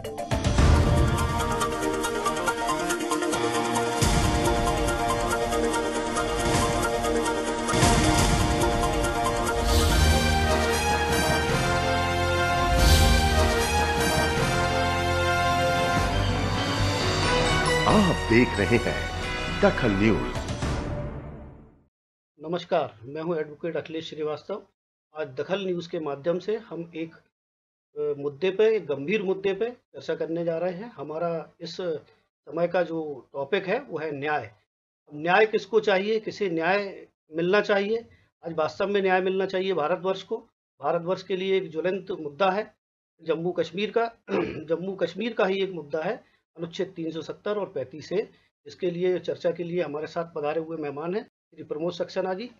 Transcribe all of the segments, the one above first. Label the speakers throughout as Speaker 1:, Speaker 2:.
Speaker 1: आप देख रहे हैं दखल न्यूज
Speaker 2: नमस्कार मैं हूं एडवोकेट अखिलेश श्रीवास्तव आज दखल न्यूज के माध्यम से हम एक मुद्दे पे एक गंभीर मुद्दे पे चर्चा करने जा रहे हैं हमारा इस समय का जो टॉपिक है वो है न्याय न्याय किसको चाहिए किसे न्याय मिलना चाहिए आज वास्तव में न्याय मिलना चाहिए भारतवर्ष को भारतवर्ष के लिए एक ज्वलंत मुद्दा है जम्मू कश्मीर का जम्मू कश्मीर का ही एक मुद्दा है अनुच्छेद 370 और पैंतीस है इसके लिए चर्चा के लिए हमारे साथ पधारे हुए मेहमान हैं श्री प्रमोद सक्सेना जी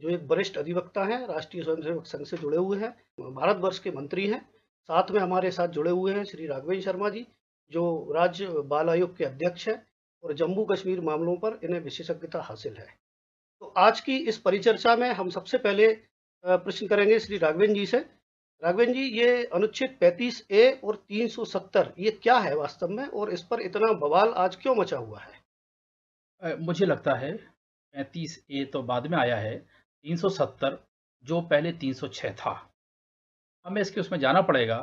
Speaker 2: जो एक वरिष्ठ अधिवक्ता हैं राष्ट्रीय स्वयंसेवक संघ से जुड़े हुए हैं भारतवर्ष के मंत्री हैं साथ में हमारे साथ जुड़े हुए हैं श्री राघवेंद्र शर्मा जी जो राज्य बाल आयोग के अध्यक्ष हैं और जम्मू कश्मीर मामलों पर इन्हें विशेषज्ञता हासिल है तो आज की इस परिचर्चा में हम सबसे पहले प्रश्न करेंगे श्री राघवेंद्र जी से राघवेंद्र जी ये अनुच्छेद 35 ए और 370 ये क्या है वास्तव में और इस पर इतना बवाल आज क्यों मचा हुआ
Speaker 1: है मुझे लगता है पैंतीस ए तो बाद में आया है 370 जो पहले 306 था हमें इसके उसमें जाना पड़ेगा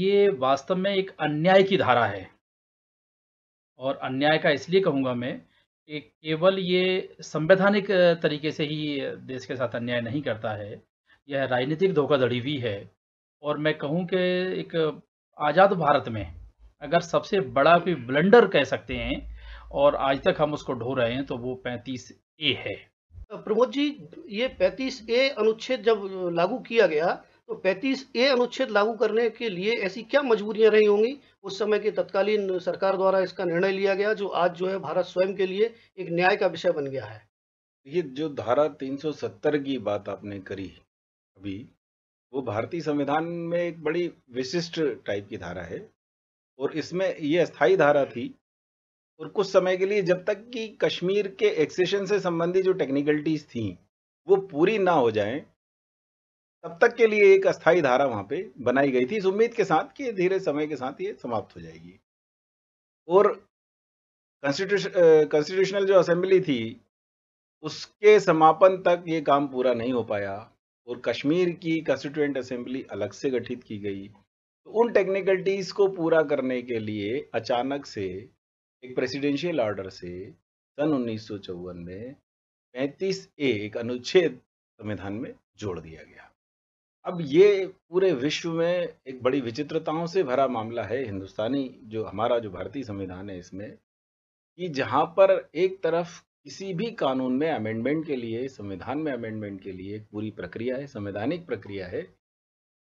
Speaker 1: ये वास्तव में एक अन्याय की धारा है और अन्याय का इसलिए कहूँगा मैं कि केवल ये संवैधानिक तरीके से ही देश के साथ अन्याय नहीं करता है यह राजनीतिक धोखाधड़ी भी है और मैं कहूँ कि एक आज़ाद भारत में अगर सबसे बड़ा कोई ब्लंडर कह सकते हैं और आज तक हम उसको ढो रहे हैं तो वो पैंतीस ए है तो प्रमोद जी ये 35 ए
Speaker 2: अनुच्छेद जब लागू किया गया तो 35 ए अनुच्छेद लागू करने के लिए ऐसी क्या मजबूरियां रही होंगी उस समय के तत्कालीन सरकार द्वारा इसका निर्णय लिया गया जो आज जो है भारत स्वयं के लिए एक न्याय का विषय बन गया है
Speaker 3: ये जो धारा 370 की बात आपने करी अभी वो भारतीय संविधान में एक बड़ी विशिष्ट टाइप की धारा है और इसमें ये अस्थायी धारा थी और कुछ समय के लिए जब तक कि कश्मीर के एक्सेशन से संबंधित जो टेक्निकलिटीज थी वो पूरी ना हो जाए तब तक के लिए एक अस्थायी धारा वहां पे बनाई गई थी इस उम्मीद के साथ कि धीरे समय के साथ ये समाप्त हो जाएगी और कॉन्स्टिट्यूशनल जो असेंबली थी उसके समापन तक ये काम पूरा नहीं हो पाया और कश्मीर की कॉन्स्टिट्यूएंट असेंबली अलग से गठित की गई तो उन टेक्निकलिटीज को पूरा करने के लिए अचानक से एक प्रेसिडेंशियल ऑर्डर से सन उन्नीस में पैंतीस ए एक अनुच्छेद संविधान में जोड़ दिया गया अब ये पूरे विश्व में एक बड़ी विचित्रताओं से भरा मामला है हिंदुस्तानी जो हमारा जो भारतीय संविधान है इसमें कि जहाँ पर एक तरफ किसी भी कानून में अमेंडमेंट के लिए संविधान में अमेंडमेंट के लिए पूरी प्रक्रिया है संवैधानिक प्रक्रिया है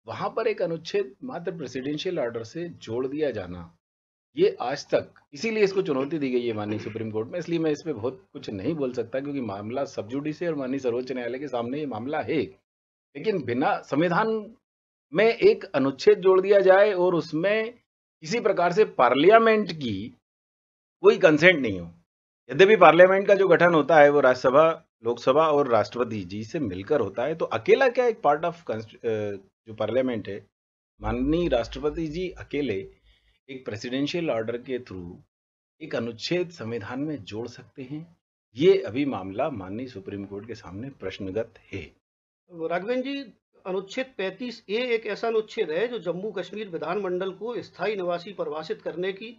Speaker 3: वहाँ पर एक अनुच्छेद मात्र प्रेसिडेंशियल ऑर्डर से जोड़ दिया जाना ये आज तक इसीलिए इसको चुनौती दी गई है माननीय सुप्रीम कोर्ट में इसलिए मैं इस पर बहुत कुछ नहीं बोल सकता क्योंकि मामला सबजुडी से और माननीय सर्वोच्च न्यायालय के सामने ये मामला है लेकिन बिना संविधान में एक अनुच्छेद जोड़ दिया जाए और उसमें किसी प्रकार से पार्लियामेंट की कोई कंसेंट नहीं हो यद्यपि पार्लियामेंट का जो गठन होता है वो राज्यसभा लोकसभा और राष्ट्रपति जी से मिलकर होता है तो अकेला क्या एक पार्ट ऑफ जो पार्लियामेंट है माननीय राष्ट्रपति जी अकेले एक प्रेसिडेंशियल ऑर्डर के थ्रू एक अनुच्छेद संविधान में जोड़ सकते हैं ये अभी मामला माननीय सुप्रीम कोर्ट के सामने प्रश्नगत है
Speaker 2: राघवेंद्र जी अनुच्छेद 35 ए एक ऐसा अनुच्छेद है जो जम्मू कश्मीर विधानमंडल को स्थायी निवासी प्रवासित करने की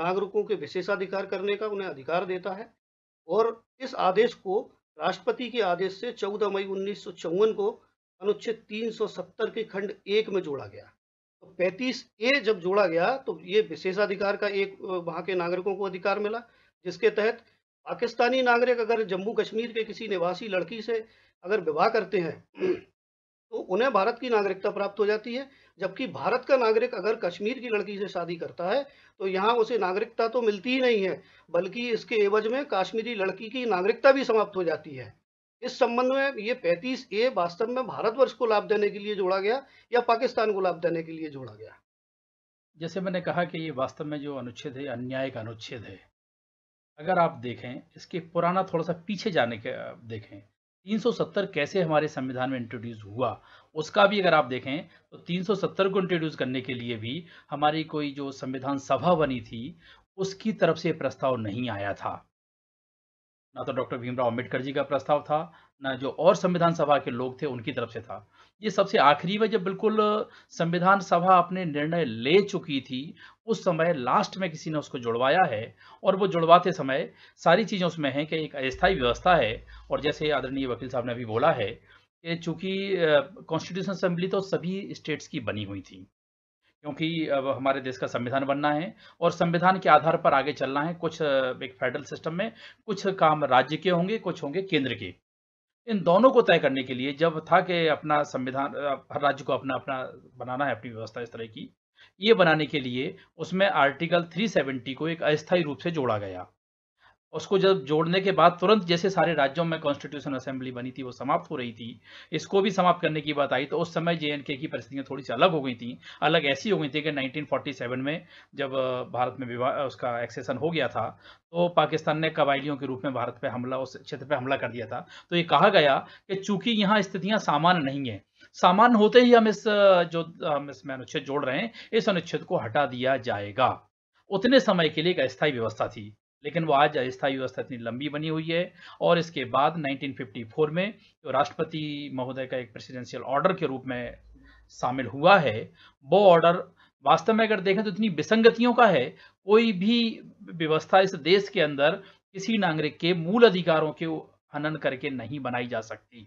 Speaker 2: नागरिकों के विशेषाधिकार करने का उन्हें अधिकार देता है और इस आदेश को राष्ट्रपति के आदेश से 14 मई उन्नीस को अनुच्छेद 370 के खंड एक में जोड़ा गया पैंतीस ए जब जोड़ा गया तो ये विशेषाधिकार का एक वहाँ के नागरिकों को अधिकार मिला जिसके तहत पाकिस्तानी नागरिक अगर जम्मू कश्मीर के किसी निवासी लड़की से अगर विवाह करते हैं तो उन्हें भारत की नागरिकता प्राप्त हो जाती है जबकि भारत का नागरिक अगर कश्मीर की लड़की से शादी करता है तो यहाँ उसे नागरिकता तो मिलती ही नहीं है बल्कि इसके एवज में कश्मीरी लड़की की नागरिकता भी समाप्त हो जाती है इस संबंध में ये पैंतीस ए वास्तव में भारतवर्ष को लाभ देने के लिए जोड़ा गया या पाकिस्तान को लाभ देने के लिए जोड़ा गया
Speaker 1: जैसे मैंने कहा कि ये वास्तव में जो अनुच्छेद है अन्याय का अनुच्छेद है अगर आप देखें इसके पुराना थोड़ा सा पीछे जाने के देखें 370 कैसे हमारे संविधान में इंट्रोड्यूस हुआ उसका भी अगर आप देखें तो 370 को इंट्रोड्यूस करने के लिए भी हमारी कोई जो संविधान सभा बनी थी उसकी तरफ से प्रस्ताव नहीं आया था ना तो डॉक्टर भीमराव अम्बेडकर जी का प्रस्ताव था ना जो और संविधान सभा के लोग थे उनकी तरफ से था ये सबसे आखिरी में जब बिल्कुल संविधान सभा अपने निर्णय ले चुकी थी उस समय लास्ट में किसी ने उसको जुड़वाया है और वो जुड़वाते समय सारी चीज़ें उसमें हैं कि एक अस्थायी व्यवस्था है और जैसे आदरणीय वकील साहब ने अभी बोला है कि चूंकि कॉन्स्टिट्यूशन असेंबली तो सभी स्टेट्स की बनी हुई थी क्योंकि अब हमारे देश का संविधान बनना है और संविधान के आधार पर आगे चलना है कुछ एक फेडरल सिस्टम में कुछ काम राज्य के होंगे कुछ होंगे केंद्र के इन दोनों को तय करने के लिए जब था कि अपना संविधान हर राज्य को अपना अपना बनाना है अपनी व्यवस्था इस तरह की ये बनाने के लिए उसमें आर्टिकल 370 को एक अस्थायी रूप से जोड़ा गया उसको जब जोड़ने के बाद तुरंत जैसे सारे राज्यों में कॉन्स्टिट्यूशन असेंबली बनी थी वो समाप्त हो रही थी इसको भी समाप्त करने की बात आई तो उस समय जे की परिस्थितियां थोड़ी सी अलग हो गई थी अलग ऐसी हो गई थी कि 1947 में जब भारत में विवाह उसका एक्सेसन हो गया था तो पाकिस्तान ने कबायलियों के रूप में भारत पर हमला उस क्षेत्र पर हमला कर दिया था तो ये कहा गया कि चूंकि यहाँ स्थितियाँ सामान्य नहीं है सामान्य होते ही हम इस जो हम इसमें अनुच्छेद जोड़ रहे हैं इस अनुच्छेद को हटा दिया जाएगा उतने समय के लिए एक अस्थायी व्यवस्था थी लेकिन वो आज अस्थायी व्यवस्था इतनी लंबी बनी हुई है और इसके बाद 1954 में जो राष्ट्रपति महोदय का एक प्रेसिडेंशियल ऑर्डर के रूप में शामिल हुआ है वो ऑर्डर वास्तव में अगर देखें तो इतनी विसंगतियों का है कोई भी व्यवस्था इस देश के अंदर किसी नागरिक के मूल अधिकारों के हनन करके नहीं बनाई जा सकती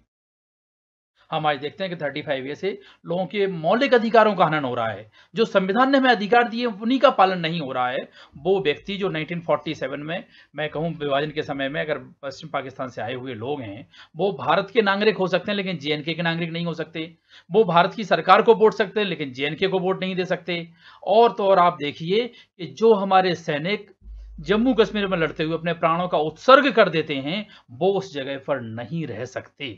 Speaker 1: हम आज देखते हैं कि थर्टी फाइव ए से लोगों के मौलिक अधिकारों का हनन हो रहा है जो संविधान ने हमें अधिकार दिए उन्हीं का पालन नहीं हो रहा है वो व्यक्ति जो 1947 में मैं कहूँ विभाजन के समय में अगर पश्चिम पाकिस्तान से आए हुए लोग हैं वो भारत के नागरिक हो सकते हैं लेकिन जे के नागरिक नहीं हो सकते वो भारत की सरकार को वोट सकते हैं लेकिन जे को वोट नहीं दे सकते और तो और आप देखिए कि जो हमारे सैनिक जम्मू कश्मीर में लड़ते हुए अपने प्राणों का उत्सर्ग कर देते हैं वो उस जगह पर नहीं रह सकते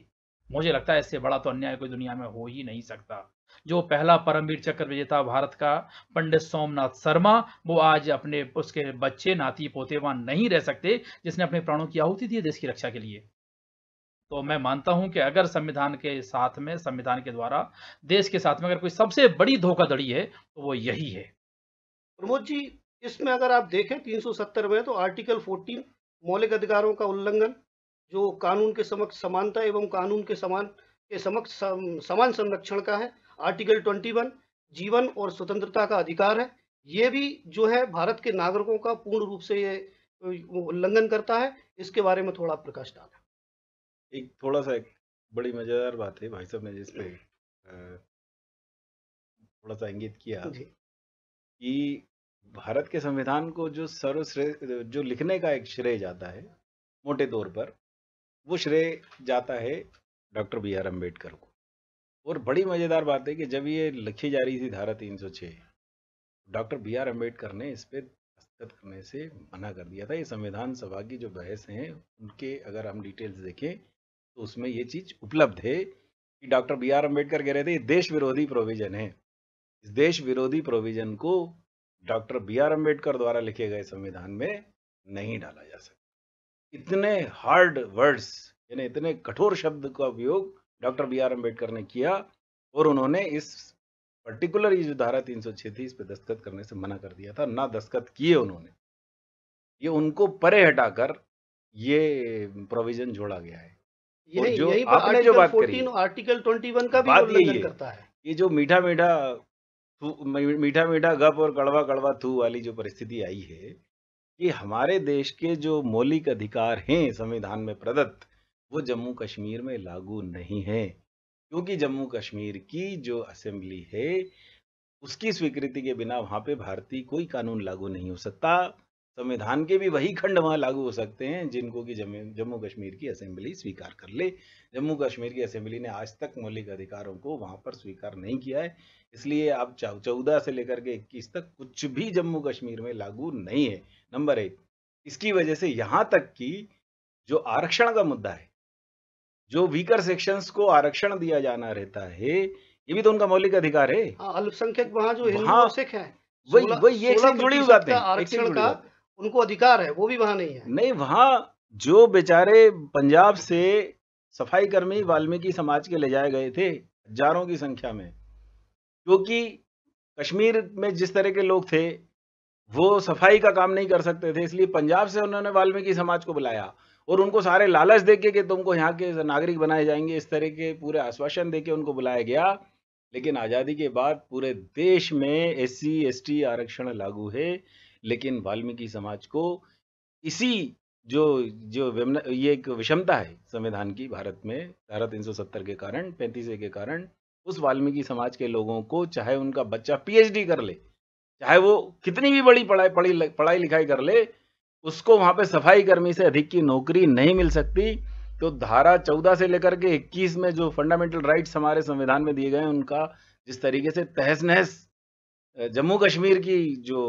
Speaker 1: मुझे लगता है इससे बड़ा तो अन्याय कोई दुनिया में हो ही नहीं सकता जो पहला परमवीर चक्र विजेता भारत का पंडित सोमनाथ शर्मा वो आज अपने उसके बच्चे नाती पोते वहां नहीं रह सकते जिसने अपने प्राणों की आहुति दी देश की रक्षा के लिए तो मैं मानता हूं कि अगर संविधान के साथ में संविधान के द्वारा देश के साथ में अगर कोई सबसे बड़ी धोखाधड़ी है तो वो यही है
Speaker 2: प्रमोद जी इसमें अगर आप देखें तीन में तो आर्टिकल 14 मौलिक अधिकारों का उल्लंघन जो कानून के समक्ष समानता एवं कानून के समान के समक्ष समान संरक्षण का है आर्टिकल 21 जीवन और स्वतंत्रता का अधिकार है ये भी जो है भारत के नागरिकों का पूर्ण रूप से ये उल्लंघन करता है इसके बारे में थोड़ा प्रकाश डालें
Speaker 3: एक थोड़ा सा एक बड़ी मजेदार बात है भाई साहब ने जिसमें थोड़ा सा इंगित किया कि भारत के संविधान को जो सर्वश्रेष्ठ जो लिखने का एक श्रेय जाता है मोटे तौर पर वो श्रेय जाता है डॉक्टर बी आर अम्बेडकर को और बड़ी मज़ेदार बात है कि जब ये लिखी जा रही थी धारा 306 डॉक्टर बी आर अम्बेडकर ने इस पर दस्तखत करने से मना कर दिया था ये संविधान सभा की जो बहस हैं उनके अगर हम डिटेल्स देखें तो उसमें ये चीज़ उपलब्ध है कि डॉक्टर बी आर अम्बेडकर कह रहे थे ये देश विरोधी प्रोविज़न है इस देश विरोधी प्रोविज़न को डॉक्टर बी आर अम्बेडकर द्वारा लिखे गए संविधान में नहीं डाला जा सकता इतने हार्ड वर्ड्स यानी इतने कठोर शब्द का उपयोग डॉक्टर बी आर अम्बेडकर ने किया और उन्होंने इस पर्टिकुलर ये जो धारा तीन सौ थी इस पर दस्तखत करने से मना कर दिया था ना दस्तखत किए उन्होंने ये उनको परे हटाकर ये प्रोविजन जोड़ा गया है ये जो आपने जो बात करी
Speaker 2: आर्टिकल वन का बात करता है
Speaker 3: ये जो मीठा मीठा मीठा मीठा गप और कड़वा कड़वा थू वाली जो परिस्थिति आई है कि हमारे देश के जो मौलिक अधिकार हैं संविधान में प्रदत्त वो जम्मू कश्मीर में लागू नहीं है क्योंकि जम्मू कश्मीर की जो असेंबली है उसकी स्वीकृति के बिना वहां पे भारतीय कोई कानून लागू नहीं हो सकता संविधान के भी वही खंड वहां लागू हो सकते हैं जिनको कि जम्मू कश्मीर की असेंबली स्वीकार कर ले जम्मू कश्मीर की असेंबली ने आज तक मौलिक अधिकारों को वहां पर स्वीकार नहीं किया है इसलिए अब चौदह से लेकर के इक्कीस तक कुछ भी जम्मू कश्मीर में लागू नहीं है नंबर एक इसकी वजह से यहाँ तक कि जो आरक्षण का मुद्दा है जो वीकर सेक्शंस को आरक्षण दिया जाना
Speaker 2: रहता है ये भी तो उनका मौलिक अधिकार है हाँ, अल्पसंख्यक वहां जो हिंदू सिख है वही वही एक से जुड़ी हुई बातें आरक्षण का उनको अधिकार है वो भी वहाँ नहीं है नहीं वहाँ
Speaker 3: जो बेचारे पंजाब से सफाई कर्मी वाल्मीकि समाज के ले जाए गए थे हजारों की संख्या में क्योंकि कश्मीर में जिस तरह के लोग थे वो सफाई का काम नहीं कर सकते थे इसलिए पंजाब से उन्होंने वाल्मीकि समाज को बुलाया और उनको सारे लालच देके कि तुमको यहाँ के नागरिक बनाए जाएंगे इस तरह के पूरे आश्वासन देके उनको बुलाया गया लेकिन आज़ादी के बाद पूरे देश में एस सी आरक्षण लागू है लेकिन वाल्मीकि समाज को इसी जो जो ये एक विषमता है संविधान की भारत में धारा 370 के कारण पैंतीस के कारण उस वाल्मीकि समाज के लोगों को चाहे उनका बच्चा पीएचडी कर ले चाहे वो कितनी भी बड़ी पढ़ाई पढ़ी पढ़ाई लिखाई कर ले उसको वहां पे सफाई कर्मी से अधिक की नौकरी नहीं मिल सकती तो धारा चौदह से लेकर के इक्कीस में जो फंडामेंटल राइट्स हमारे संविधान में दिए गए उनका जिस तरीके से तहस नहस जम्मू कश्मीर की जो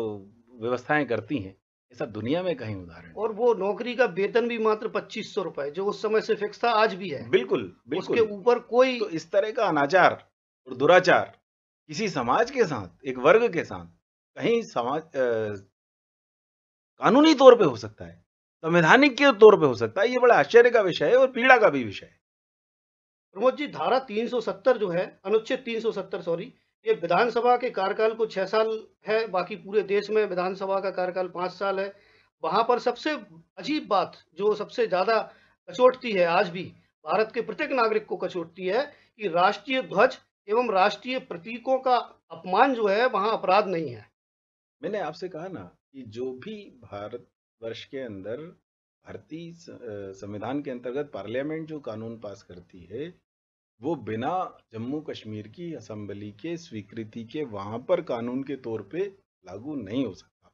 Speaker 3: व्यवस्थाएं करती हैं ऐसा दुनिया में कहीं उदाहरण
Speaker 2: और वो नौकरी का वेतन भी मात्र पच्चीस सौ रुपए जो उस समय से फिक्स था आज भी है बिल्कुल बिल्कुल उसके ऊपर कोई तो इस तरह
Speaker 3: का अनाचार और दुराचार किसी समाज के साथ एक वर्ग के साथ कहीं समाज आ, कानूनी तौर पे हो सकता है संवैधानिक के तौर पे हो सकता है ये बड़ा आश्चर्य का विषय है और पीड़ा का भी विषय है
Speaker 2: प्रमोद जी धारा 370 जो है अनुच्छेद 370 सॉरी ये विधानसभा के कार्यकाल को छह साल है बाकी पूरे देश में विधानसभा का कार्यकाल पाँच साल है वहाँ पर सबसे अजीब बात जो सबसे ज़्यादा कचोटती है आज भी भारत के प्रत्येक नागरिक को कचोटती है कि राष्ट्रीय ध्वज एवं राष्ट्रीय प्रतीकों का अपमान जो है वहाँ अपराध नहीं है मैंने आपसे कहा ना
Speaker 3: कि जो भी भारत वर्ष के अंदर भारतीय संविधान के अंतर्गत पार्लियामेंट जो कानून पास करती है वो बिना जम्मू कश्मीर की असम्बली के स्वीकृति के वहां पर कानून के तौर पे लागू नहीं हो सकता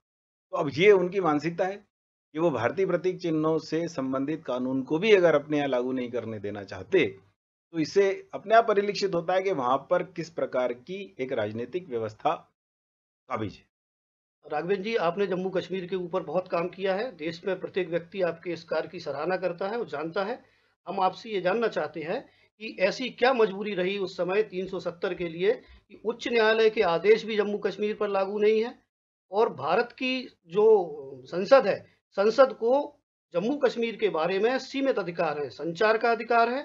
Speaker 3: तो अब ये उनकी मानसिकता है कि वो भारतीय प्रतीक चिन्हों से संबंधित कानून को भी अगर अपने यहाँ लागू नहीं करने देना चाहते तो इसे अपने आप परिलक्षित होता है कि वहाँ पर किस प्रकार की एक राजनीतिक व्यवस्था काबिज है
Speaker 2: राघवेंद्र जी आपने जम्मू कश्मीर के ऊपर बहुत काम किया है देश में प्रत्येक व्यक्ति आपके इस कार्य की सराहना करता है और जानता है हम आपसे ये जानना चाहते हैं कि ऐसी क्या मजबूरी रही उस समय 370 के लिए कि उच्च न्यायालय के आदेश भी जम्मू कश्मीर पर लागू नहीं है और भारत की जो संसद है संसद को जम्मू कश्मीर के बारे में सीमित अधिकार है संचार का अधिकार है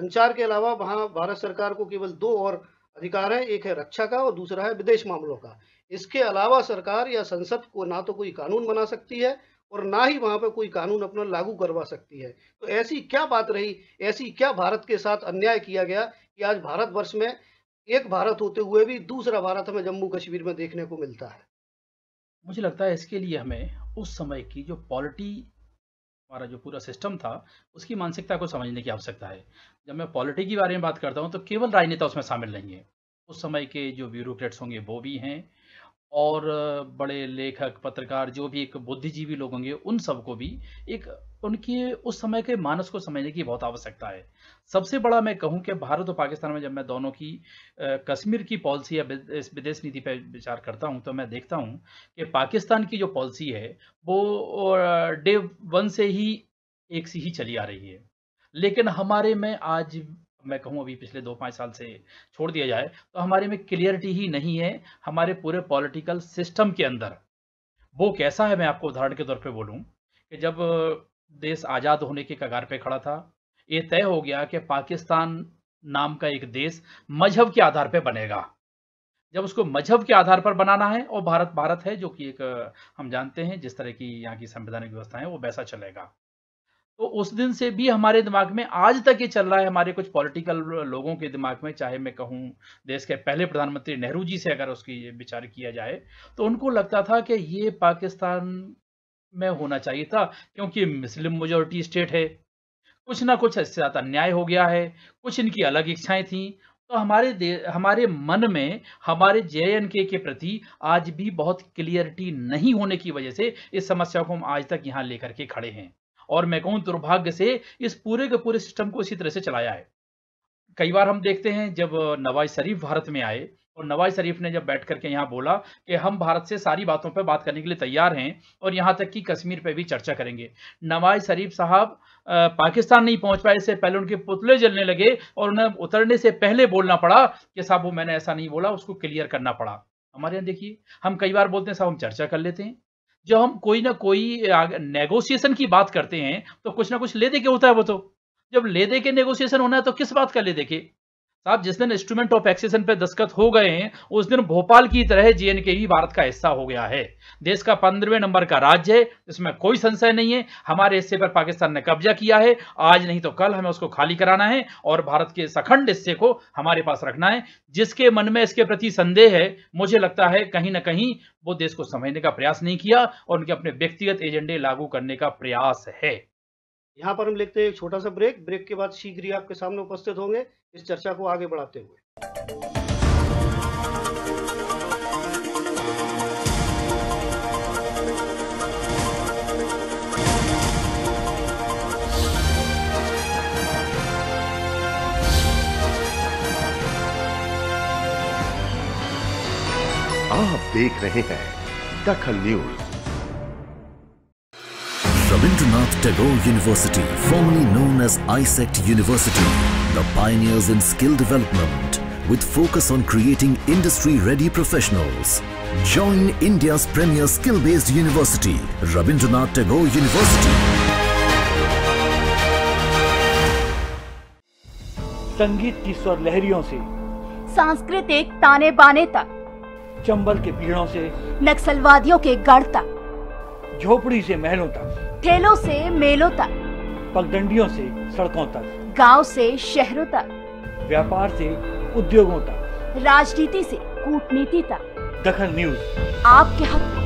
Speaker 2: संचार के अलावा वहाँ भारत सरकार को केवल दो और अधिकार है एक है रक्षा का और दूसरा है विदेश मामलों का इसके अलावा सरकार या संसद को ना तो कोई कानून बना सकती है और ना ही वहां पर कोई कानून अपना लागू करवा सकती है तो ऐसी क्या बात रही ऐसी क्या भारत के साथ अन्याय किया गया कि आज भारतवर्ष में एक भारत होते हुए भी दूसरा भारत हमें जम्मू कश्मीर में देखने को मिलता है
Speaker 1: मुझे लगता है इसके लिए हमें उस समय की जो पॉलिटी हमारा जो पूरा सिस्टम था उसकी मानसिकता को समझने की आवश्यकता है जब मैं पॉलिटी के बारे में बात करता हूँ तो केवल राजनेता उसमें शामिल नहीं है उस समय के जो ब्यूरोक्रेट्स होंगे वो भी हैं और बड़े लेखक पत्रकार जो भी एक बुद्धिजीवी लोग होंगे उन सबको भी एक उनके उस समय के मानस को समझने की बहुत आवश्यकता है सबसे बड़ा मैं कहूं कि भारत और पाकिस्तान में जब मैं दोनों की कश्मीर की पॉलिसी या विदेश नीति पर विचार करता हूं तो मैं देखता हूं कि पाकिस्तान की जो पॉलिसी है वो डे वन से ही एक सी ही चली आ रही है लेकिन हमारे में आज मैं कहूँ अभी पिछले दो पाँच साल से छोड़ दिया जाए तो हमारे में क्लियरिटी ही नहीं है हमारे पूरे पॉलिटिकल सिस्टम के अंदर वो कैसा है मैं आपको उदाहरण के तौर पे बोलूँ कि जब देश आज़ाद होने के कगार पे खड़ा था ये तय हो गया कि पाकिस्तान नाम का एक देश मजहब के आधार पर बनेगा जब उसको मजहब के आधार पर बनाना है और भारत भारत है जो कि एक हम जानते हैं जिस तरह की यहाँ की संवैधानिक व्यवस्था है वो वैसा चलेगा तो उस दिन से भी हमारे दिमाग में आज तक ये चल रहा है हमारे कुछ पॉलिटिकल लोगों के दिमाग में चाहे मैं कहूँ देश के पहले प्रधानमंत्री नेहरू जी से अगर उसकी विचार किया जाए तो उनको लगता था कि ये पाकिस्तान में होना चाहिए था क्योंकि मुस्लिम मेजोरिटी स्टेट है कुछ ना कुछ इससे ज़्यादा अन्याय हो गया है कुछ इनकी अलग इच्छाएं थी तो हमारे हमारे मन में हमारे जे के प्रति आज भी बहुत क्लियरिटी नहीं होने की वजह से इस समस्या को हम आज तक यहाँ लेकर के खड़े हैं और मैं कहूं दुर्भाग्य से इस पूरे के पूरे सिस्टम को इसी तरह से चलाया है कई बार हम देखते हैं जब नवाज शरीफ भारत में आए और नवाज शरीफ ने जब बैठ करके यहाँ बोला कि हम भारत से सारी बातों पर बात करने के लिए तैयार हैं और यहाँ तक कि कश्मीर पर भी चर्चा करेंगे नवाज शरीफ साहब पाकिस्तान नहीं पहुंच पाए इससे पहले उनके पुतले जलने लगे और उन्हें उतरने से पहले बोलना पड़ा कि साहब वो मैंने ऐसा नहीं बोला उसको क्लियर करना पड़ा हमारे यहाँ देखिए हम कई बार बोलते हैं साहब हम चर्चा कर लेते हैं जब हम कोई ना कोई नेगोशिएशन की बात करते हैं तो कुछ ना कुछ ले दे के होता है वो तो जब ले दे के नेगोशिएशन होना है तो किस बात का ले दे के साहब जिस दिन इंस्ट्रूमेंट ऑफ एक्सेशन पे दस्तखत हो गए हैं उस दिन भोपाल की तरह जेएनके भी भारत का हिस्सा हो गया है देश का पंद्रहवें नंबर का राज्य है इसमें कोई संशय नहीं है हमारे हिस्से पर पाकिस्तान ने कब्जा किया है आज नहीं तो कल हमें उसको खाली कराना है और भारत के सखंड हिस्से को हमारे पास रखना है जिसके मन में इसके प्रति संदेह है मुझे लगता है कहीं ना कहीं वो देश को समझने का प्रयास नहीं किया और उनके अपने व्यक्तिगत एजेंडे लागू करने का प्रयास है
Speaker 2: यहाँ पर हम लेते हैं एक छोटा सा ब्रेक ब्रेक के बाद शीघ्र ही आपके सामने उपस्थित होंगे इस चर्चा को आगे बढ़ाते हुए
Speaker 1: आप देख रहे हैं Dakhal news
Speaker 3: Rabindranath Tagore University, formerly known as ISECT University, the pioneers in skill development with focus on creating industry-ready professionals. Join India's premier skill-based university, Rabindranath Tagore University.
Speaker 2: संगीत की स्वर लहरियों से
Speaker 1: सांस्कृतिक ताने बाने तक चंबल
Speaker 2: के भीड़ों से
Speaker 1: नक्सलवादियों के गढ़ तक
Speaker 2: झोपड़ी से महलों तक
Speaker 1: ठेलों से मेलों तक
Speaker 2: पगडंडियों से सड़कों तक
Speaker 1: गांव से शहरों तक
Speaker 2: व्यापार से उद्योगों
Speaker 1: तक राजनीति से कूटनीति तक दखन न्यूज आपके
Speaker 2: हक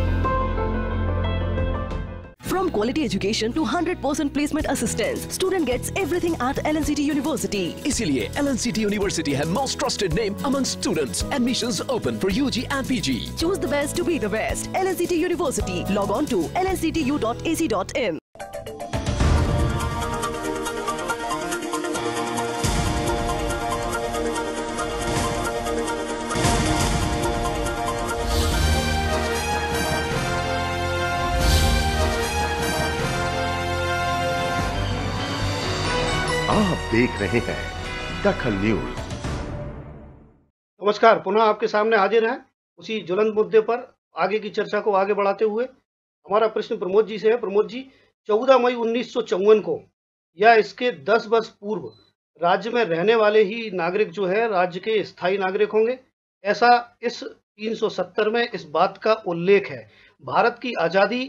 Speaker 2: From quality education to 100% placement assistance, student gets everything at LNCT University.
Speaker 3: Isilie, LNCT University है most trusted name among students. Admissions open for UG and PG.
Speaker 2: Choose the best to be the best. LNCT University. Log on to lnctu.ac.in.
Speaker 1: आप देख रहे हैं Dakhal news
Speaker 2: नमस्कार पुनः आपके सामने हाजिर हैं उसी ज्वलंत मुद्दे पर आगे की चर्चा को आगे बढ़ाते हुए हमारा प्रश्न प्रमोद जी से है प्रमोद जी 14 मई उन्नीस को या इसके 10 वर्ष पूर्व राज्य में रहने वाले ही नागरिक जो है राज्य के स्थायी नागरिक होंगे ऐसा इस 370 में इस बात का उल्लेख है भारत की आज़ादी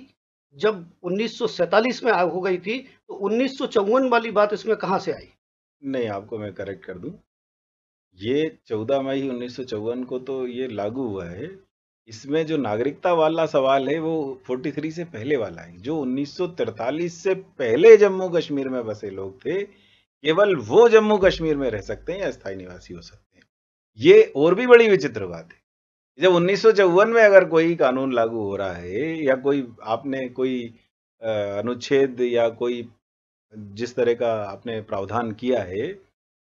Speaker 2: जब 1947 में हो गई थी तो उन्नीस वाली बात इसमें कहाँ से आई
Speaker 3: नहीं आपको मैं करेक्ट कर दूं ये 14 मई उन्नीस को तो ये लागू हुआ है इसमें जो नागरिकता वाला सवाल है वो 43 से पहले वाला है जो 1943 से पहले जम्मू कश्मीर में बसे लोग थे केवल वो जम्मू कश्मीर में रह सकते हैं या स्थायी निवासी हो सकते हैं ये और भी बड़ी विचित्र बात है जब उन्नीस में अगर कोई कानून लागू हो रहा है या कोई आपने कोई अनुच्छेद या कोई जिस तरह का आपने प्रावधान किया है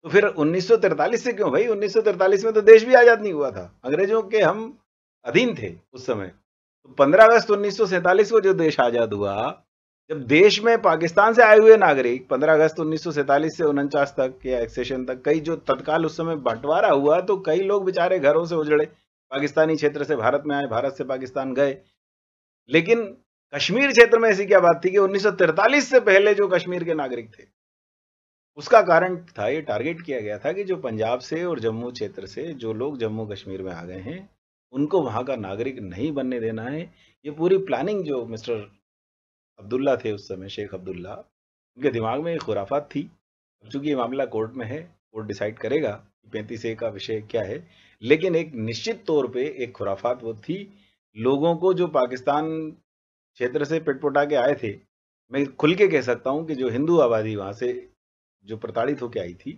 Speaker 3: तो फिर 1943 से क्यों भाई 1943 में तो देश भी आजाद नहीं हुआ था अंग्रेजों के हम अधीन थे उस समय तो 15 अगस्त 1947 को जो देश आजाद हुआ जब देश में पाकिस्तान से आए हुए नागरिक 15 अगस्त 1947 से उनचास तक या एक्सेशन तक कई जो तत्काल उस समय बंटवारा हुआ तो कई लोग बेचारे घरों से उजड़े पाकिस्तानी क्षेत्र से भारत में आए भारत से पाकिस्तान गए लेकिन कश्मीर क्षेत्र में ऐसी क्या बात थी कि 1943 से पहले जो कश्मीर के नागरिक थे उसका कारण था ये टारगेट किया गया था कि जो पंजाब से और जम्मू क्षेत्र से जो लोग जम्मू कश्मीर में आ गए हैं उनको वहां का नागरिक नहीं बनने देना है ये पूरी प्लानिंग जो मिस्टर अब्दुल्ला थे उस समय शेख अब्दुल्ला उनके दिमाग में खुराफात थी अब चूंकि ये मामला कोर्ट में है कोर्ट डिसाइड करेगा कि पैंतीस ए का विषय क्या है लेकिन एक निश्चित तौर पे एक खुराफात वो थी लोगों को जो पाकिस्तान क्षेत्र से पिटपुटा के आए थे मैं खुल के कह सकता हूँ कि जो हिंदू आबादी वहाँ से जो प्रताड़ित होकर आई थी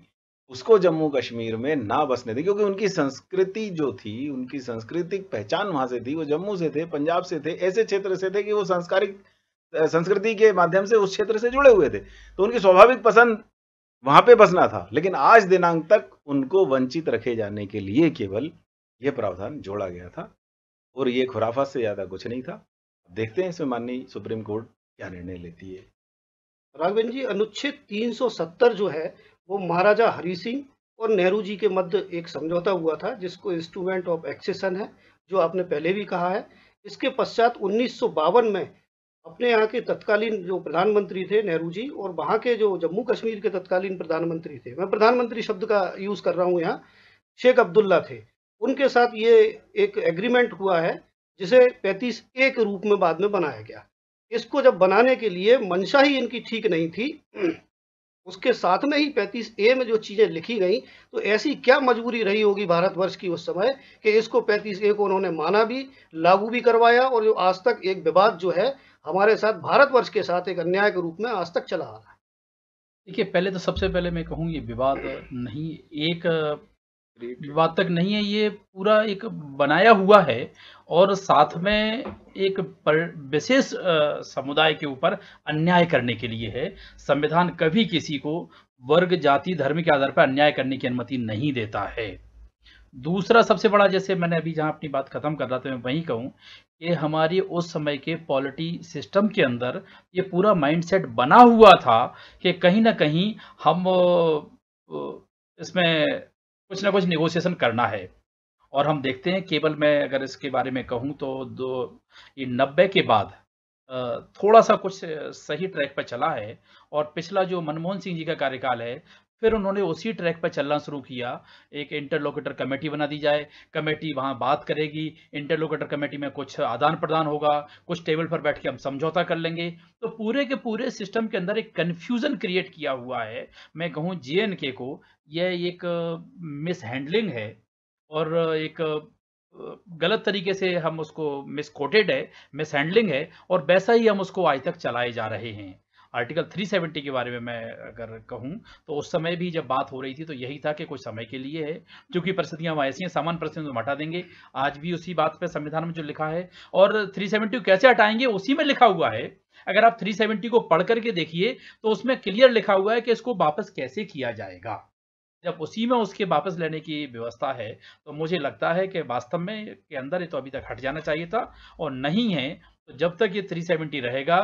Speaker 3: उसको जम्मू कश्मीर में ना बसने दी क्योंकि उनकी संस्कृति जो थी उनकी सांस्कृतिक पहचान वहां से थी वो जम्मू से थे पंजाब से थे ऐसे क्षेत्र से थे कि वो सांस्कारिक संस्कृति के माध्यम से उस क्षेत्र से जुड़े हुए थे तो उनकी स्वाभाविक पसंद वहां पे बसना था लेकिन आज दिनांक तक उनको वंचित रखे जाने के लिए केवल यह प्रावधान जोड़ा गया था और ये खुराफा से ज़्यादा कुछ नहीं था देखते हैं इसमें माननीय सुप्रीम कोर्ट क्या निर्णय लेती है
Speaker 2: राघवेन जी अनुच्छेद 370 जो है वो महाराजा हरि सिंह और नेहरू जी के मध्य एक समझौता हुआ था जिसको इंस्ट्रूमेंट ऑफ एक्सेसन है जो आपने पहले भी कहा है इसके पश्चात उन्नीस में अपने यहाँ के तत्कालीन जो प्रधानमंत्री थे नेहरू जी और वहाँ के जो जम्मू कश्मीर के तत्कालीन प्रधानमंत्री थे मैं प्रधानमंत्री शब्द का यूज़ कर रहा हूँ यहाँ शेख अब्दुल्ला थे उनके साथ ये एक एग्रीमेंट हुआ है जिसे पैंतीस ए के रूप में बाद में बनाया गया इसको जब बनाने के लिए मंशा ही इनकी ठीक नहीं थी उसके साथ में ही पैंतीस ए में जो चीज़ें लिखी गई तो ऐसी क्या मजबूरी रही होगी भारतवर्ष की उस समय कि इसको पैंतीस ए को उन्होंने माना भी लागू भी करवाया और जो आज तक एक विवाद जो है हमारे साथ भारतवर्ष के साथ एक अन्याय के रूप में आज तक चला आ रहा है
Speaker 1: देखिए पहले तो सबसे पहले मैं कहूँ ये विवाद नहीं एक विवाद तक नहीं है ये पूरा एक बनाया हुआ है और साथ में एक विशेष समुदाय के ऊपर अन्याय करने के लिए है संविधान कभी किसी को वर्ग जाति धर्म के आधार पर अन्याय करने की अनुमति नहीं देता है दूसरा सबसे बड़ा जैसे मैंने अभी जहां अपनी बात खत्म कर रहा था मैं वहीं कहूँ कि हमारी उस समय के पॉलिटी सिस्टम के अंदर ये पूरा माइंडसेट बना हुआ था कि कहीं ना कहीं हम इसमें कुछ ना कुछ निगोशिएशन करना है और हम देखते हैं केवल मैं अगर इसके बारे में कहूँ तो दो ये नब्बे के बाद थोड़ा सा कुछ सही ट्रैक पर चला है और पिछला जो मनमोहन सिंह जी का कार्यकाल है फिर उन्होंने उसी ट्रैक पर चलना शुरू किया एक इंटरलोकेटर कमेटी बना दी जाए कमेटी वहां बात करेगी इंटरलोकेटर कमेटी में कुछ आदान प्रदान होगा कुछ टेबल पर बैठ के हम समझौता कर लेंगे तो पूरे के पूरे सिस्टम के अंदर एक कन्फ्यूजन क्रिएट किया हुआ है मैं कहूँ जे को यह एक मिसहैंडलिंग है और एक गलत तरीके से हम उसको मिसकोटेड है मिसहैंडलिंग है और वैसा ही हम उसको आज तक चलाए जा रहे हैं आर्टिकल 370 के बारे में मैं अगर कहूँ तो उस समय भी जब बात हो रही थी तो यही था कि कुछ समय के लिए है क्योंकि परिस्थितियाँ ऐसी हैं सामान्य परिस्थितियों को हटा देंगे आज भी उसी बात पर संविधान में जो लिखा है और थ्री कैसे हटाएंगे उसी में लिखा हुआ है अगर आप थ्री को पढ़ करके देखिए तो उसमें क्लियर लिखा हुआ है कि इसको वापस कैसे किया जाएगा जब उसी में उसके वापस लेने की व्यवस्था है तो मुझे लगता है कि वास्तव में के अंदर ये तो अभी तक हट जाना चाहिए था और नहीं है तो जब तक ये 370 रहेगा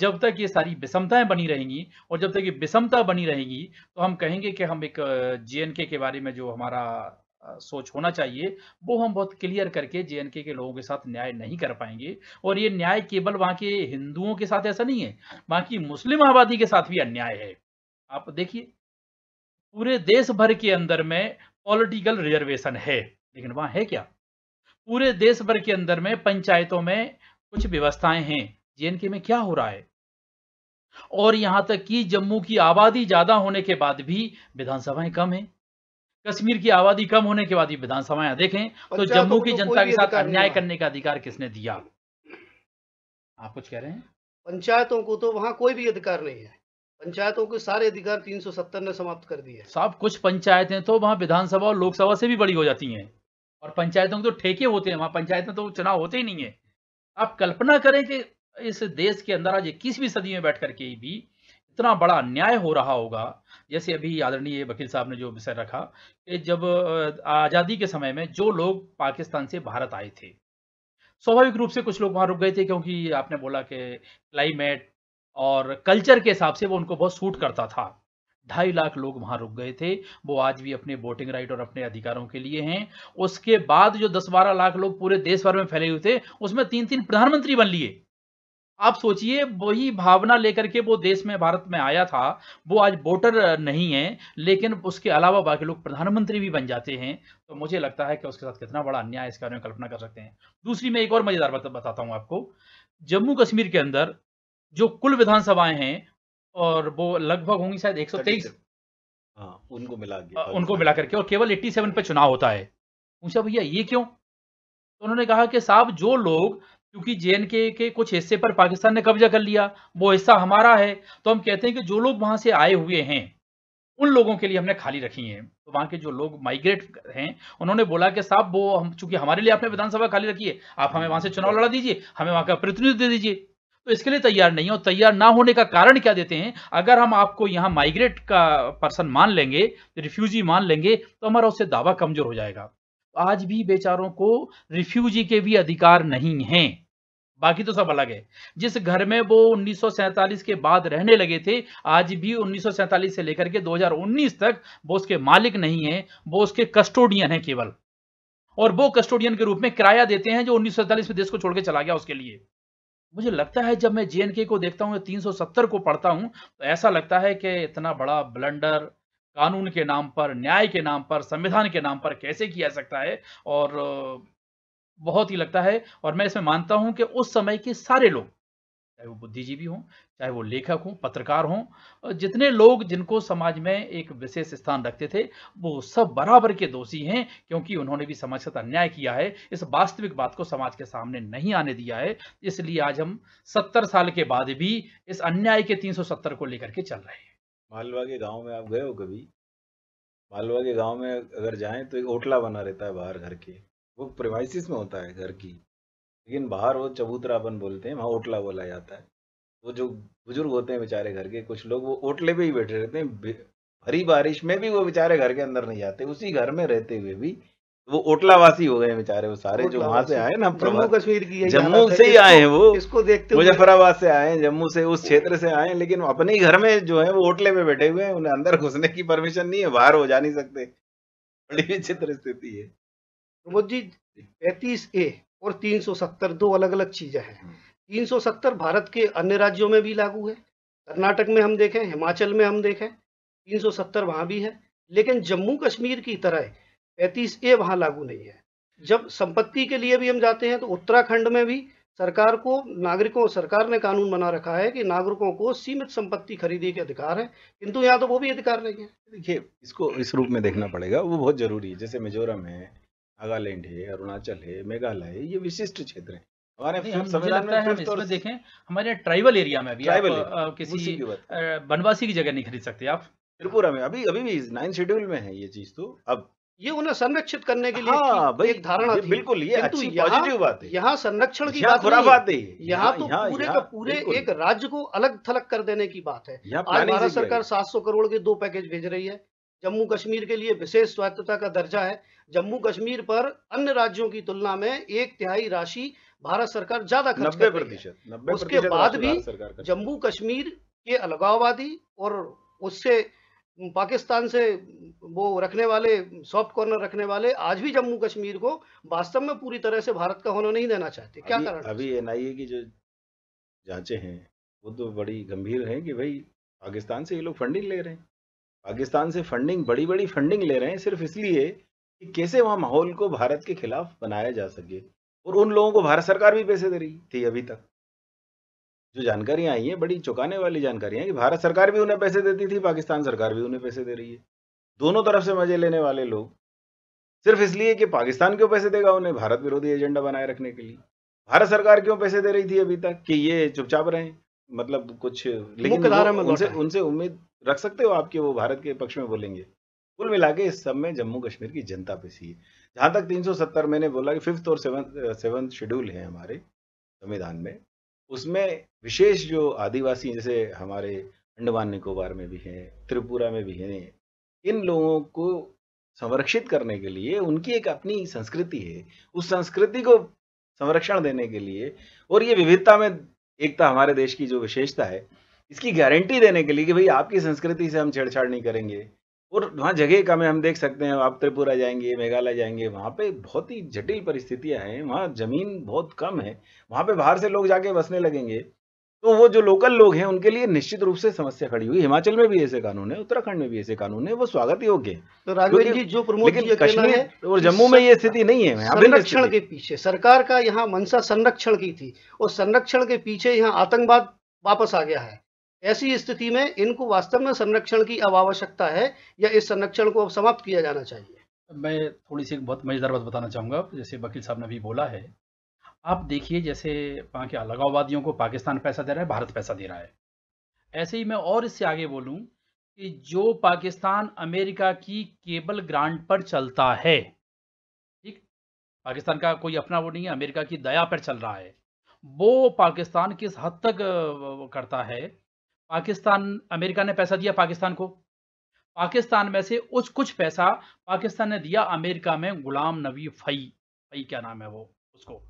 Speaker 1: जब तक ये सारी विषमताएं बनी रहेंगी और जब तक ये विषमता बनी रहेगी तो हम कहेंगे कि हम एक जे के बारे में जो हमारा सोच होना चाहिए वो हम बहुत क्लियर करके जे के लोगों के साथ न्याय नहीं कर पाएंगे और ये न्याय केवल वहां के हिंदुओं के साथ ऐसा नहीं है वहां की मुस्लिम आबादी के साथ भी अन्याय है आप देखिए पूरे देश भर के अंदर में पॉलिटिकल रिजर्वेशन है लेकिन वहां है क्या पूरे देश भर के अंदर में पंचायतों में कुछ व्यवस्थाएं हैं जेएनके में क्या हो रहा है और यहां तक कि जम्मू की आबादी ज्यादा होने के बाद भी विधानसभाएं कम है कश्मीर की आबादी कम होने के बाद भी विधानसभाएं देखें तो जम्मू तो की तो जनता के साथ अन्याय करने का अधिकार किसने दिया आप कुछ कह रहे हैं
Speaker 2: पंचायतों को तो वहां कोई भी अधिकार नहीं है पंचायतों के सारे अधिकार 370 ने समाप्त कर दिए
Speaker 1: साहब कुछ पंचायतें तो वहां विधानसभा और लोकसभा से भी बड़ी हो जाती हैं और पंचायतों के तो ठेके होते हैं वहां पंचायत में तो चुनाव होते ही नहीं है आप कल्पना करें कि इस देश के अंदर आज इक्कीसवीं सदी में बैठ करके भी इतना बड़ा अन्याय हो रहा होगा जैसे अभी आदरणीय वकील साहब ने जो विषय रखा कि जब आज़ादी के समय में जो लोग पाकिस्तान से भारत आए थे स्वाभाविक रूप से कुछ लोग वहाँ रुक गए थे क्योंकि आपने बोला कि क्लाइमेट और कल्चर के हिसाब से वो उनको बहुत सूट करता था ढाई लाख लोग वहां रुक गए थे वो आज भी अपने वोटिंग राइट और अपने अधिकारों के लिए हैं उसके बाद जो दस बारह लाख लोग पूरे देश भर में फैले हुए थे उसमें तीन तीन प्रधानमंत्री बन लिए आप सोचिए वही भावना लेकर के वो देश में भारत में आया था वो आज वोटर नहीं है लेकिन उसके अलावा बाकी लोग प्रधानमंत्री भी बन जाते हैं तो मुझे लगता है कि उसके साथ कितना बड़ा अन्याय इस कार्य में कल्पना कर सकते हैं दूसरी मैं एक और मजेदार बात बताता हूं आपको जम्मू कश्मीर के अंदर जो कुल विधानसभाएं हैं और वो लगभग होंगी शायद एक सौ तेईस हाँ, उनको मिला उनको मिला करके और केवल एट्टी सेवन पे चुनाव होता है पूछा भैया ये क्यों तो उन्होंने कहा कि साहब जो लोग क्योंकि जे के कुछ हिस्से पर पाकिस्तान ने कब्जा कर लिया वो हिस्सा हमारा है तो हम कहते हैं कि जो लोग वहां से आए हुए हैं उन लोगों के लिए हमने खाली रखी है तो वहां के जो लोग माइग्रेट हैं उन्होंने बोला कि साहब वो हम चूंकि हमारे लिए आपने विधानसभा खाली रखी है आप हमें वहां से चुनाव लड़ा दीजिए हमें वहां का प्रतिनिधित्व दे दीजिए तो इसके लिए तैयार नहीं और तैयार ना होने का कारण क्या देते हैं अगर हम आपको यहाँ माइग्रेट का पर्सन मान लेंगे रिफ्यूजी मान लेंगे तो हमारा उससे दावा कमजोर हो जाएगा आज भी बेचारों को रिफ्यूजी के भी अधिकार नहीं हैं बाकी तो सब अलग है जिस घर में वो उन्नीस के बाद रहने लगे थे आज भी उन्नीस से लेकर के 2019 तक वो उसके मालिक नहीं है वो उसके कस्टोडियन है केवल और वो कस्टोडियन के रूप में किराया देते हैं जो उन्नीस में देश को छोड़कर चला गया उसके लिए मुझे लगता है जब मैं जे को देखता हूँ तीन सौ को पढ़ता हूँ तो ऐसा लगता है कि इतना बड़ा ब्लंडर कानून के नाम पर न्याय के नाम पर संविधान के नाम पर कैसे किया सकता है और बहुत ही लगता है और मैं इसमें मानता हूं कि उस समय के सारे लोग चाहे वो बुद्धिजीवी हों चाहे वो लेखक हों पत्रकार हों जितने लोग जिनको समाज में एक विशेष स्थान रखते थे वो सब बराबर के दोषी हैं क्योंकि उन्होंने भी समाज के साथ अन्याय किया है इस वास्तविक बात को समाज के सामने नहीं आने दिया है इसलिए आज हम सत्तर साल के बाद भी इस अन्याय के 370 को लेकर के चल रहे हैं
Speaker 3: मालवा के गाँव में आप गए हो कभी मालवा के गाँव में अगर जाए तो एक ओटला बना रहता है बाहर घर के वो प्रिवाइसिस में होता है घर की लेकिन बाहर वो चबूतरापन बोलते हैं वहाँ ओटला बोला जाता है वो जो बुजुर्ग होते हैं बेचारे घर के कुछ लोग वो ओटले पे ही बैठे रहते हैं भरी बारिश में भी वो बेचारे घर के अंदर नहीं जाते उसी घर में रहते हुए भी वो ओटलावासी हो गए बेचारे वो सारे जो वहां से आए ना जम्मू कश्मीर की जम्मू से ही आए हैं वो इसको देखते मुजफ्फराबाद से आए हैं जम्मू से उस क्षेत्र से आए लेकिन अपने ही घर में जो है वो ओटले में बैठे हुए हैं उन्हें अंदर घुसने की परमिशन नहीं है बाहर हो जा नहीं सकते बड़ी विचित्र स्थिति है
Speaker 2: प्रमोद जी पैंतीस ए और 370 दो अलग अलग चीजें हैं 370 हम्म। भारत के अन्य राज्यों में भी लागू है कर्नाटक में हम देखें हिमाचल में हम देखें 370 वहां भी है लेकिन जम्मू कश्मीर की तरह पैंतीस ए वहाँ लागू नहीं है जब संपत्ति के लिए भी हम जाते हैं तो उत्तराखंड में भी सरकार को नागरिकों सरकार ने कानून बना रखा है कि नागरिकों को सीमित संपत्ति खरीदने के अधिकार है किंतु यहाँ तो वो भी अधिकार नहीं है
Speaker 3: देखिए इसको इस रूप में देखना पड़ेगा वो बहुत जरूरी है जैसे मिजोरम है नागालैंड है अरुणाचल है मेघालय ये विशिष्ट क्षेत्र
Speaker 1: है तो देखें हमारे ट्राइबल एरिया में भी ट्राइबल आप, किसी बनवासी की जगह नहीं खरीद सकते आप त्रिपुरा में अभी अभी भी नाइन शेड्यूल
Speaker 3: में है ये चीज तो
Speaker 1: अब ये उन्हें संरक्षित करने
Speaker 3: के लिए हाँ, एक धारणा बिल्कुल ये अच्छी पॉजिटिव बात है
Speaker 2: यहाँ संरक्षण की बात नहीं बात है यहाँ तो यहाँ, पूरे यहाँ, का पूरे एक राज्य को अलग थलग कर देने की बात है आज भारत सरकार 700 करोड़ के दो पैकेज भेज रही है जम्मू कश्मीर के लिए विशेष स्वायत्तता का दर्जा है जम्मू कश्मीर पर अन्य राज्यों की तुलना में एक तिहाई राशि भारत सरकार ज्यादा खर्च कर रही है उसके बाद भी जम्मू कश्मीर के अलगाववादी और उससे पाकिस्तान से वो रखने वाले सॉफ्ट कॉर्नर रखने वाले आज भी जम्मू कश्मीर को वास्तव में पूरी तरह से भारत का होना नहीं देना चाहते क्या कारण
Speaker 3: अभी ए की जो जांचे हैं वो तो बड़ी गंभीर हैं कि भाई पाकिस्तान से ये लोग फंडिंग ले रहे हैं पाकिस्तान से फंडिंग बड़ी बड़ी फंडिंग ले रहे हैं सिर्फ इसलिए कि कैसे वहाँ माहौल को भारत के खिलाफ बनाया जा सके और उन लोगों को भारत सरकार भी पैसे दे रही थी अभी तक जो जानकारियां आई हैं बड़ी चौंकाने वाली जानकारियां कि भारत सरकार भी उन्हें पैसे देती थी पाकिस्तान सरकार भी उन्हें पैसे दे रही है दोनों तरफ से मजे लेने वाले लोग सिर्फ इसलिए कि पाकिस्तान क्यों पैसे देगा उन्हें भारत विरोधी एजेंडा बनाए रखने के लिए भारत सरकार क्यों पैसे दे रही थी अभी तक कि ये चुपचाप रहे मतलब कुछ लेकिन उनसे उनसे उम्मीद रख सकते हो आपके वो भारत के पक्ष में बोलेंगे कुल मिला के इस सब में जम्मू कश्मीर की जनता पे सी है जहाँ तक 370 मैंने बोला कि फिफ्थ और सेवन सेवन शेड्यूल है हमारे संविधान में उसमें विशेष जो आदिवासी जैसे हमारे अंडमान निकोबार में भी हैं त्रिपुरा में भी हैं इन लोगों को संरक्षित करने के लिए उनकी एक अपनी संस्कृति है उस संस्कृति को संरक्षण देने के लिए और ये विविधता में एकता हमारे देश की जो विशेषता है इसकी गारंटी देने के लिए कि भाई आपकी संस्कृति से हम छेड़छाड़ नहीं करेंगे और वहाँ जगह कम है हम देख सकते हैं आप त्रिपुरा जाएंगे मेघालय जाएंगे वहाँ पे बहुत ही जटिल परिस्थितियाँ हैं वहाँ ज़मीन बहुत कम है वहाँ पे बाहर से लोग जाके बसने लगेंगे तो वो जो लोकल लोग हैं उनके लिए निश्चित रूप से समस्या खड़ी हुई हिमाचल में भी ऐसे कानून है उत्तराखंड में भी ऐसे कानून है वो स्वागत योग्य है तो जी जो प्रमोद जी कश्मीर और जम्मू में ये स्थिति नहीं है संरक्षण के
Speaker 2: पीछे सरकार का यहाँ मनसा संरक्षण की थी और संरक्षण के पीछे यहाँ आतंकवाद वापस आ गया है ऐसी स्थिति में इनको वास्तव में संरक्षण की अब आवश्यकता है या इस संरक्षण को अब समाप्त किया जाना चाहिए
Speaker 1: मैं थोड़ी सी बहुत मजेदार बात बताना चाहूँगा जैसे वकील साहब ने भी बोला है आप देखिए जैसे वहाँ के अलगाववादियों को पाकिस्तान पैसा दे रहा है भारत पैसा दे रहा है ऐसे ही मैं और इससे आगे बोलूँ कि जो पाकिस्तान अमेरिका की केबल ग्रांट पर चलता है ठीक पाकिस्तान का कोई अपना वो नहीं है अमेरिका की दया पर चल रहा है वो पाकिस्तान किस हद तक करता है पाकिस्तान अमेरिका ने पैसा दिया पाकिस्तान को पाकिस्तान में से उस कुछ पैसा पाकिस्तान ने दिया अमेरिका में गुलाम नबी फई फई क्या नाम है वो उसको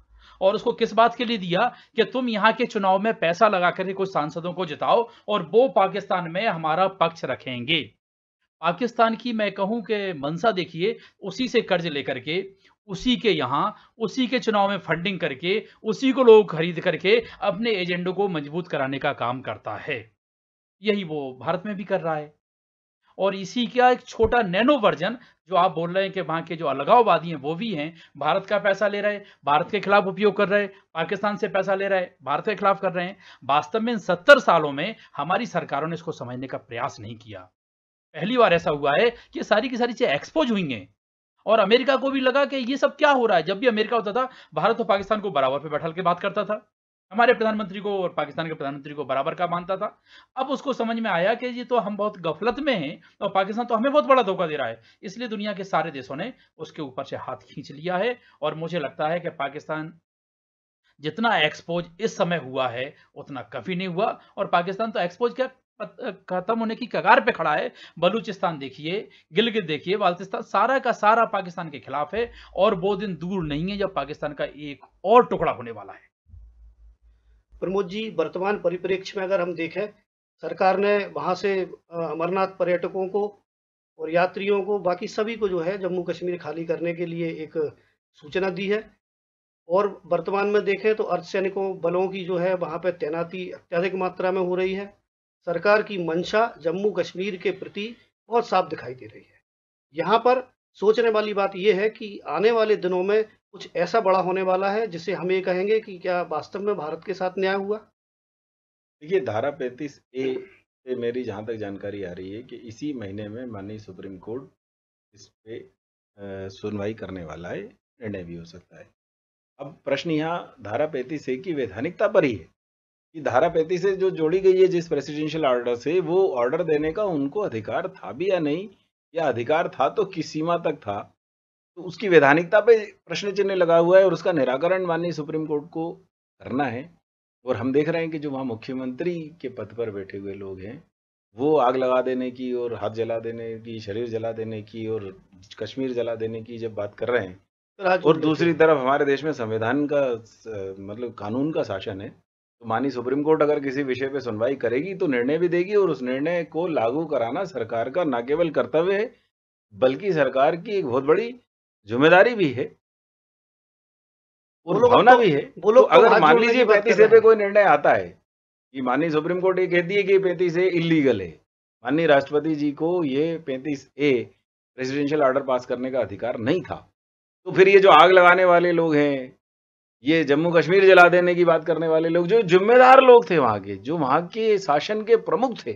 Speaker 1: और उसको किस बात के लिए दिया कि तुम यहाँ के चुनाव में पैसा लगा करके कुछ सांसदों को जिताओ और वो पाकिस्तान में हमारा पक्ष रखेंगे पाकिस्तान की मैं कहूं कि मनसा देखिए उसी से कर्ज लेकर के उसी के यहाँ उसी के चुनाव में फंडिंग करके उसी को लोग खरीद करके अपने एजेंडों को मजबूत कराने का काम करता है यही वो भारत में भी कर रहा है और इसी का एक छोटा नैनो वर्जन जो आप बोल रहे हैं कि वहां के जो अलगाववादी हैं वो भी हैं भारत का पैसा ले रहे भारत के खिलाफ उपयोग कर रहे पाकिस्तान से पैसा ले रहे भारत के खिलाफ कर रहे हैं वास्तव में इन सत्तर सालों में हमारी सरकारों ने इसको समझने का प्रयास नहीं किया पहली बार ऐसा हुआ है कि सारी की सारी चीजें एक्सपोज हुई हैं और अमेरिका को भी लगा कि ये सब क्या हो रहा है जब भी अमेरिका होता था भारत और पाकिस्तान को बराबर पे बैठा के बात करता था हमारे प्रधानमंत्री को और पाकिस्तान के प्रधानमंत्री को बराबर का मानता था अब उसको समझ में आया कि जी तो हम बहुत गफलत में हैं और पाकिस्तान तो हमें बहुत बड़ा धोखा दे रहा है इसलिए दुनिया के सारे देशों ने उसके ऊपर से हाथ खींच लिया है और मुझे लगता है कि पाकिस्तान जितना एक्सपोज इस समय हुआ है उतना कभी नहीं हुआ और पाकिस्तान तो एक्सपोज क्या खत्म होने की कगार पे खड़ा है बलूचिस्तान देखिए गिलगित देखिए बाल्तिस्तान सारा का सारा पाकिस्तान के खिलाफ है और वो दिन दूर नहीं है जब पाकिस्तान का एक और टुकड़ा होने वाला है
Speaker 2: प्रमोद जी वर्तमान परिप्रेक्ष्य में अगर हम देखें सरकार ने वहाँ से अमरनाथ पर्यटकों को और यात्रियों को बाकी सभी को जो है जम्मू कश्मीर खाली करने के लिए एक सूचना दी है और वर्तमान में देखें तो अर्धसैनिकों बलों की जो है वहाँ पर तैनाती अत्यधिक मात्रा में हो रही है सरकार की मंशा जम्मू कश्मीर के प्रति बहुत साफ दिखाई दे रही है यहाँ पर सोचने वाली बात यह है कि आने वाले दिनों में कुछ ऐसा बड़ा होने वाला है जिसे हम ये कहेंगे कि क्या वास्तव में भारत के साथ न्याय हुआ
Speaker 3: देखिए धारा पैंतीस ए से मेरी जहाँ तक जानकारी आ रही है कि इसी महीने में माननीय सुप्रीम कोर्ट इस पे सुनवाई करने वाला है निर्णय भी हो सकता है अब प्रश्न यहाँ धारा पैंतीस ए की वैधानिकता पर ही है कि धारा पैंतीस से जो जोड़ी गई है जिस प्रेसिडेंशियल ऑर्डर से वो ऑर्डर देने का उनको अधिकार था भी या नहीं या अधिकार था तो किस सीमा तक था तो उसकी वैधानिकता पे प्रश्न चिन्ह लगा हुआ है और उसका निराकरण माननीय सुप्रीम कोर्ट को करना है और हम देख रहे हैं कि जो वहाँ मुख्यमंत्री के पद पर बैठे हुए लोग हैं वो आग लगा देने की और हाथ जला देने की शरीर जला देने की और कश्मीर जला देने की जब बात कर रहे हैं तो और दूसरी तरफ हमारे देश में संविधान का मतलब कानून का शासन है तो मानी सुप्रीम कोर्ट अगर किसी विषय पे सुनवाई करेगी तो निर्णय भी देगी और उस निर्णय को लागू कराना सरकार का न केवल कर्तव्य है बल्कि सरकार की एक बहुत बड़ी जिम्मेदारी भी है
Speaker 2: और भावना तो, भी है वो लोग तो अगर मान लीजिए पैंतीस पे कोई
Speaker 3: निर्णय आता है कि माननीय सुप्रीम कोर्ट ये कहती है कि पैंतीस ए इलीगल है माननीय राष्ट्रपति जी को ये पैंतीस ए प्रेसिडेंशियल ऑर्डर पास करने का अधिकार नहीं था तो फिर ये जो आग लगाने वाले लोग हैं ये जम्मू कश्मीर जला देने की बात करने वाले लोग जो जिम्मेदार लोग थे वहां के जो वहां के शासन के प्रमुख थे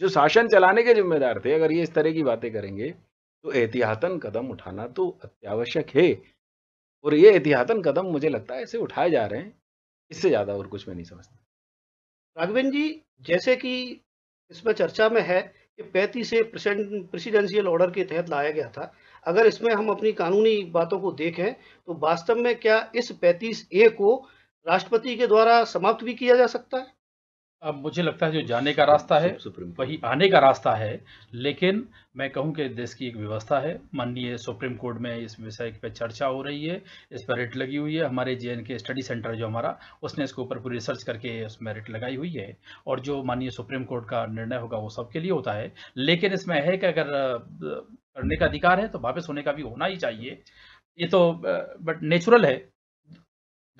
Speaker 3: जो शासन चलाने के जिम्मेदार थे अगर ये इस तरह की बातें करेंगे तो एहतियातन कदम उठाना तो अत्यावश्यक है
Speaker 2: और ये एहतियातन कदम मुझे लगता है ऐसे उठाए जा रहे हैं इससे ज़्यादा और कुछ मैं नहीं समझता राघवेंद्र जी जैसे कि इसमें चर्चा में है कि पैंतीस प्रेसिडेंशियल ऑर्डर के तहत लाया गया था अगर इसमें हम अपनी कानूनी बातों को देखें तो वास्तव में क्या इस पैंतीस ए को राष्ट्रपति के द्वारा समाप्त भी किया जा सकता है
Speaker 1: अब मुझे लगता है जो जाने का रास्ता है वही आने का रास्ता है लेकिन मैं कहूं कि देश की एक व्यवस्था है माननीय सुप्रीम कोर्ट में इस विषय पर चर्चा हो रही है इस पर रेट लगी हुई है हमारे जे के स्टडी सेंटर जो हमारा उसने इसके ऊपर पूरी रिसर्च करके उसमें रेट लगाई हुई है और जो माननीय सुप्रीम कोर्ट का निर्णय होगा वो सबके लिए होता है लेकिन इसमें है कि अगर करने का अधिकार है तो वापस होने का भी होना ही चाहिए ये तो बट नेचुरल है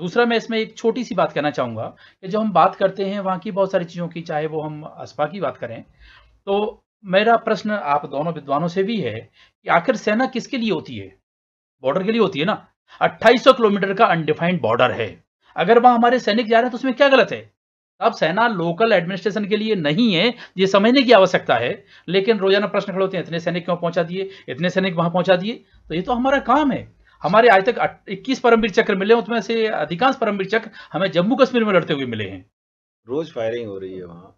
Speaker 1: दूसरा मैं इसमें एक छोटी सी बात कहना चाहूंगा कि जो हम बात करते हैं वहां की बहुत सारी चीज़ों की चाहे वो हम अस्पा की बात करें तो मेरा प्रश्न आप दोनों विद्वानों से भी है कि आखिर सेना किसके लिए होती है बॉर्डर के लिए होती है ना 2800 किलोमीटर का अनडिफाइंड बॉर्डर है अगर वहां हमारे सैनिक जा रहे हैं तो उसमें क्या गलत है अब सेना लोकल एडमिनिस्ट्रेशन के लिए नहीं है ये समझने की आवश्यकता है लेकिन रोजाना प्रश्न खड़े होते हैं इतने सैनिक क्यों पहुंचा दिए इतने सैनिक वहां पहुंचा दिए तो ये तो हमारा काम है हमारे आज तक 21 परमवीर चक्र मिले हैं उसमें से अधिकांश परमवीर चक्र हमें जम्मू कश्मीर में लड़ते हुए मिले हैं
Speaker 2: रोज फायरिंग हो रही है वहाँ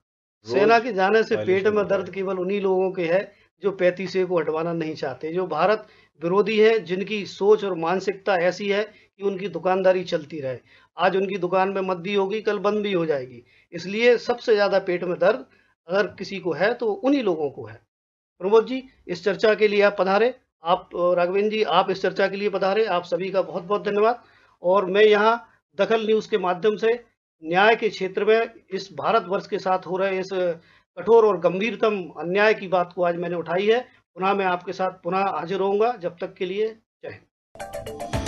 Speaker 2: सेना के जाने से पेट में दर्द केवल उन्हीं लोगों के है जो पैतीसे को हटवाना नहीं चाहते जो भारत विरोधी है जिनकी सोच और मानसिकता ऐसी है कि उनकी दुकानदारी चलती रहे आज उनकी दुकान में मत भी होगी कल बंद भी हो जाएगी इसलिए सबसे ज्यादा पेट में दर्द अगर किसी को है तो उन्हीं लोगों को है प्रमोद जी इस चर्चा के लिए आप पधारे आप राघवेंद्र जी आप इस चर्चा के लिए बता रहे आप सभी का बहुत बहुत धन्यवाद और मैं यहाँ दखल न्यूज़ के माध्यम से न्याय के क्षेत्र में इस भारतवर्ष के साथ हो रहे इस कठोर और गंभीरतम अन्याय की बात को आज मैंने उठाई है पुनः मैं आपके साथ पुनः हाजिर होऊंगा जब तक के लिए जय हिंद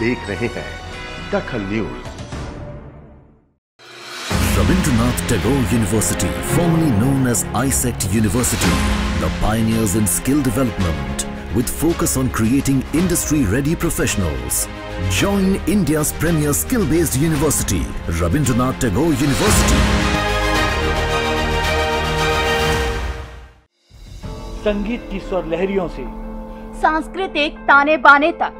Speaker 1: देख रहे हैं Dakhal news
Speaker 3: Rabindranath Tagore University, formerly known as ISECT University, the pioneers in skill development with focus on creating industry-ready professionals. Join India's premier skill-based university, Rabindranath Tagore University.
Speaker 2: संगीत की स्वर लहरियों से
Speaker 1: सांस्कृतिक ताने बाने तक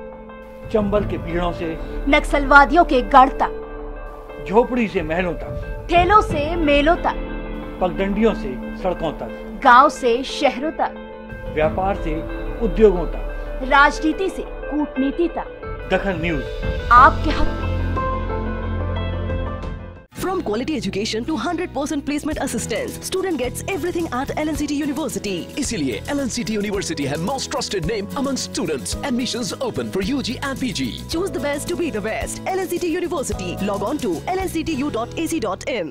Speaker 2: चंबल के भीड़ों से
Speaker 1: नक्सलवादियों के गढ़ तक
Speaker 2: झोपड़ी से महलों तक
Speaker 1: ठेलों से मेलों तक
Speaker 2: पगडंडियों से सड़कों तक
Speaker 1: गांव से शहरों तक
Speaker 2: व्यापार से उद्योगों
Speaker 1: तक राजनीति से कूटनीति तक दखन न्यूज आपके हक
Speaker 2: From quality education to 100% placement assistance, student gets everything at LNCT University.
Speaker 3: इसीलिए LNCT University है most trusted name among students. Admissions open for UG and PG.
Speaker 2: Choose the best to be the best. LNCT University. Log on to lnctu.ac.in.